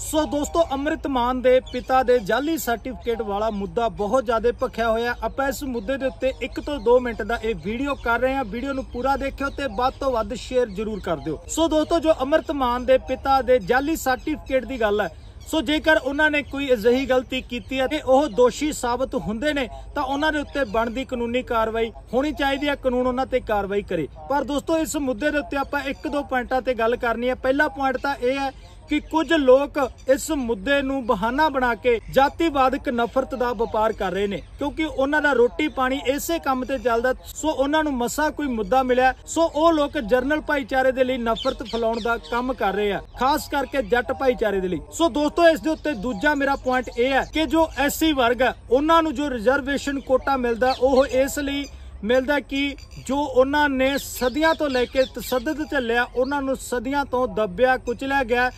ਸੋ ਦੋਸਤੋ ਅਮਰਿਤ ਮਾਨ ਦੇ ਪਿਤਾ ਦੇ ਜਾਲੀ ਸਰਟੀਫਿਕੇਟ ਵਾਲਾ ਮੁੱਦਾ ਬਹੁਤ ਜ਼ਿਆਦਾ ਭਖਿਆ ਹੋਇਆ ਆਪਾਂ ਇਸ ਮੁੱਦੇ ਦੇ ਉੱਤੇ 1 ਤੋਂ 2 ਮਿੰਟ ਦਾ ਇਹ ਵੀਡੀਓ ਕਰ ਰਹੇ ਹਾਂ ਵੀਡੀਓ ਨੂੰ ਪੂਰਾ ਦੇਖਿਓ ਤੇ ਵੱਧ ਤੋਂ ਵੱਧ ਸ਼ੇਅਰ ਜ਼ਰੂਰ ਕਰ ਦਿਓ ਸੋ ਦੋਸਤੋ ਜੋ ਅਮਰਿਤ ਮਾਨ ਦੇ ਪਿਤਾ ਦੇ ਜਾਲੀ ਸਰਟੀਫਿਕੇਟ ਦੀ ਗੱਲ ਹੈ ਸੋ ਜੇਕਰ ਉਹਨਾਂ ਨੇ ਕੋਈ ਅਜਿਹੀ ਗਲਤੀ ਕੀਤੀ ਹੈ ਤੇ ਉਹ ਦੋਸ਼ੀ ਸਾਬਤ ਹੁੰਦੇ ਨੇ ਤਾਂ ਉਹਨਾਂ ਦੇ ਉੱਤੇ ਬਣਦੀ ਕਾਨੂੰਨੀ ਕਾਰਵਾਈ ਹੋਣੀ ਚਾਹੀਦੀ ਹੈ ਕਾਨੂੰਨ ਉਹਨਾਂ ਤੇ ਕਾਰਵਾਈ ਕਰੇ ਪਰ ਦੋਸਤੋ ਇਸ ਮੁੱਦੇ ਦੇ ਉੱਤੇ ਆਪਾਂ ਇੱਕ ਦੋ ਪੁਆਇੰਟਾਂ ਤੇ ਗੱਲ ਕਰਨੀ ਹੈ ਪਹਿਲਾ ਪੁਆਇੰਟ ਤਾਂ ਇਹ ਹੈ ਕਿ ਕੁਝ ਲੋਕ ਇਸ ਮੁੱਦੇ ਨੂੰ ਬਹਾਨਾ ਬਣਾ ਕੇ ਜਾਤੀਵਾਦਕ ਨਫ਼ਰਤ ਦਾ ਵਪਾਰ ਕਰ ਰਹੇ ਨੇ ਕਿਉਂਕਿ ਉਹਨਾਂ ਦਾ ਰੋਟੀ ਪਾਣੀ ਇਸੇ ਕੰਮ ਤੇ ਚੱਲਦਾ ਸੋ ਉਹਨਾਂ ਨੂੰ ਮਸਾ ਕੋਈ ਮੁੱਦਾ ਮਿਲਿਆ ਸੋ ਉਹ ਲੋਕ ਜਰਨਲ ਭਾਈਚਾਰੇ ਦੇ ਲਈ ਨਫ਼ਰਤ ਫਲਾਉਣ ਦਾ ਕੰਮ ਕਰ ਰਹੇ ਆ ਖਾਸ ਕਰਕੇ ਜੱਟ ਭਾਈਚਾਰੇ ਦੇ ਲਈ ਸੋ ਦੋਸਤੋ ਇਸ ਦੇ ਉੱਤੇ ਦੂਜਾ ਮੇਰਾ ਪੁਆਇੰਟ ਇਹ ਹੈ ਕਿ ਜੋ ਐਸਸੀ ਵਰਗ ਉਹਨਾਂ ਨੂੰ ਜੋ ਰਿਜ਼ਰਵੇਸ਼ਨ ਕੋਟਾ ਮਿਲਦਾ ਉਹ ਇਸ ਲਈ ਮਿਲਦਾ ਕਿ ਜੋ ਉਹਨਾਂ ਨੇ ਸਦੀਆਂ ਤੋਂ ਲੈ ਕੇ ਤਸੱਦਦ ਚੱਲਿਆ ਉਹਨਾਂ ਨੂੰ ਸਦੀਆਂ ਤੋਂ ਦੱਬਿਆ ਕੁਚਲਿਆ ਗਿਆ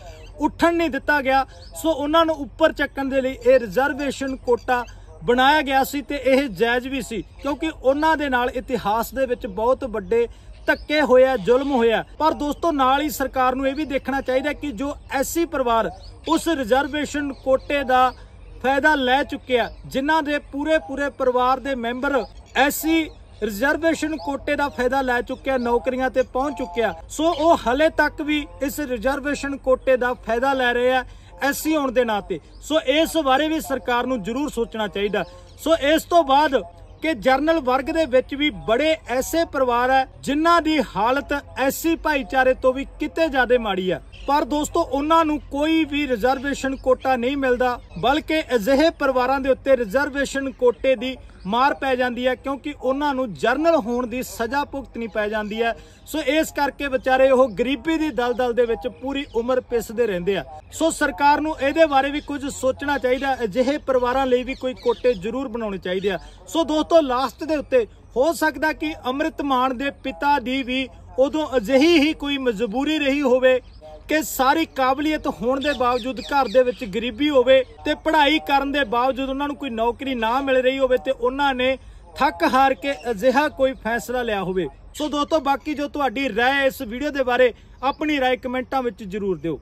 ਉੱਠਣ ਨਹੀਂ ਦਿੱਤਾ ਗਿਆ ਸੋ ਉਹਨਾਂ ਨੂੰ ਉੱਪਰ ਚੱਕਣ ਦੇ ਲਈ ਇਹ ਰਿਜ਼ਰਵੇਸ਼ਨ ਕੋਟਾ ਬਣਾਇਆ ਗਿਆ ਸੀ ਤੇ ਇਹ ਜਾਇਜ਼ ਵੀ ਸੀ ਕਿਉਂਕਿ ਉਹਨਾਂ ਦੇ ਨਾਲ ਇਤਿਹਾਸ ਦੇ ਵਿੱਚ ਬਹੁਤ ਵੱਡੇ ਧੱਕੇ ਹੋਇਆ ਜ਼ੁਲਮ ਹੋਇਆ ਪਰ ਦੋਸਤੋ ਨਾਲ ਹੀ ਸਰਕਾਰ ਨੂੰ ਇਹ ਵੀ ਦੇਖਣਾ ਚਾਹੀਦਾ ਕਿ ਜੋ ਐਸੀ ਪਰਿਵਾਰ ਉਸ ਰਿਜ਼ਰਵੇਸ਼ਨ ਕੋਟੇ ਦਾ ਫਾਇਦਾ ਲੈ ਚੁੱਕਿਆ ਜਿਨ੍ਹਾਂ ਦੇ ਪੂਰੇ ਪੂਰੇ ਪਰਿਵਾਰ ਦੇ ਮੈਂਬਰ ਐਸੀ ਰਿਜ਼ਰਵੇਸ਼ਨ ਕੋਟੇ ਦਾ ਫਾਇਦਾ ਲੈ ਚੁੱਕਿਆ ਨੌਕਰੀਆਂ ਤੇ ਪਹੁੰਚ ਚੁੱਕਿਆ ਸੋ ਉਹ ਹਲੇ ਤੱਕ ਵੀ ਇਸ ਰਿਜ਼ਰਵੇਸ਼ਨ ਕੋਟੇ ਦਾ ਫਾਇਦਾ ਲੈ ਰਹੇ ਆ ਐਸਸੀ ਹੋਣ ਦੇ ਨਾਤੇ ਸੋ ਇਸ ਬਾਰੇ ਵੀ ਸਰਕਾਰ ਨੂੰ ਜ਼ਰੂਰ ਸੋਚਣਾ ਚਾਹੀਦਾ ਸੋ ਇਸ ਤੋਂ ਬਾਅਦ ਕਿ ਜਰਨਲ ਵਰਗ ਦੇ ਵਿੱਚ ਵੀ ਬੜੇ ਐਸੇ ਪਰਿਵਾਰ ਹੈ ਜਿਨ੍ਹਾਂ ਦੀ ਹਾਲਤ ਐਸਸੀ ਭਾਈਚਾਰੇ ਤੋਂ ਵੀ ਕਿਤੇ ਜ਼ਿਆਦਾ ਮਾੜੀ ਹੈ ਪਰ ਦੋਸਤੋ ਉਹਨਾਂ ਨੂੰ ਕੋਈ ਵੀ ਰਿਜ਼ਰਵੇਸ਼ਨ ਕੋਟਾ ਨਹੀਂ ਮਿਲਦਾ ਬਲਕਿ ਅਜਿਹੇ ਪਰਿਵਾਰਾਂ ਦੇ ਉੱਤੇ ਰਿਜ਼ਰਵੇਸ਼ਨ ਕੋਟੇ ਦੀ ਮਾਰ ਪੈ ਜਾਂਦੀ ਹੈ ਕਿਉਂਕਿ ਉਹਨਾਂ ਨੂੰ ਜਰਨਲ ਹੋਣ ਦੀ ਸਜ਼ਾ ਭੁਗਤਣੀ ਪੈ ਜਾਂਦੀ ਹੈ ਸੋ ਇਸ ਕਰਕੇ ਵਿਚਾਰੇ ਉਹ ਗਰੀਬੀ ਦੀ ਦਲਦਲ ਦੇ ਵਿੱਚ ਪੂਰੀ ਉਮਰ ਪਿਸਦੇ ਰਹਿੰਦੇ ਆ ਸੋ ਸਰਕਾਰ ਨੂੰ ਇਹਦੇ ਬਾਰੇ ਵੀ ਕੁਝ ਸੋਚਣਾ ਚਾਹੀਦਾ ਅਜਿਹੇ ਪਰਿਵਾਰਾਂ ਲਈ ਵੀ ਕੋਈ ਕੋਟੇ ਜ਼ਰੂਰ ਬਣਾਉਣੇ ਚਾਹੀਦੇ ਆ ਸੋ ਦੋਸਤੋ ਲਾਸਟ ਦੇ ਉੱਤੇ ਹੋ ਸਕਦਾ ਕਿ ਅਮਰਿਤ ਮਾਨ ਦੇ ਪਿਤਾ ਦੀ ਵੀ ਉਦੋਂ ਅਜਿਹੀ ਹੀ ਕੋਈ ਮਜਬੂਰੀ ਰਹੀ ਹੋਵੇ ਕਿ ਸਾਰੀ ਕਾਬਲੀਅਤ ਹੋਣ ਦੇ ਬਾਵਜੂਦ ਘਰ ਦੇ ਵਿੱਚ ਗਰੀਬੀ ਹੋਵੇ ਤੇ ਪੜ੍ਹਾਈ ਕਰਨ ਦੇ ਬਾਵਜੂਦ ਉਹਨਾਂ ਨੂੰ ਕੋਈ ਨੌਕਰੀ ਨਾ ਮਿਲ ਰਹੀ ਹੋਵੇ ਤੇ ਉਹਨਾਂ ਨੇ ਥੱਕ ਹਾਰ ਕੇ ਅਜਿਹਾ ਕੋਈ ਫੈਸਲਾ ਲਿਆ ਹੋਵੇ ਸੋ ਦੋਸਤੋ ਬਾਕੀ ਜੋ ਤੁਹਾਡੀ رائے ਇਸ ਵੀਡੀਓ ਦੇ ਬਾਰੇ ਆਪਣੀ رائے ਕਮੈਂਟਾਂ ਵਿੱਚ ਜ਼ਰੂਰ ਦਿਓ